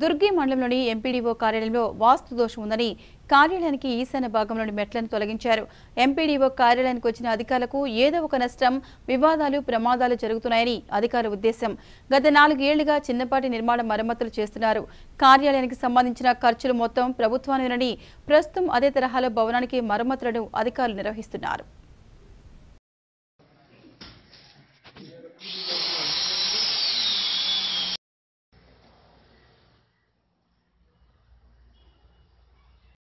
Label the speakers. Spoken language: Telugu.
Speaker 1: దుర్గి మండలంలోని ఎంపీడీఓ కార్యాలయంలో వాస్తు దోషం ఉందని కార్యాలయానికి ఈశాన్య భాగంలోని మెట్లను తొలగించారు ఎంపీడీఓ కార్యాలయానికి వచ్చిన అధికారులకు ఏదో ఒక నష్టం వివాదాలు ప్రమాదాలు జరుగుతున్నాయని అధికారుల ఉద్దేశం గత నాలుగేళ్లుగా చిన్నపాటి నిర్మాణ మరమ్మతులు చేస్తున్నారు కార్యాలయానికి సంబంధించిన ఖర్చులు మొత్తం ప్రభుత్వానిదేనని ప్రస్తుతం అదే తరహాలో భవనానికి మరమ్మతులను అధికారులు నిర్వహిస్తున్నారు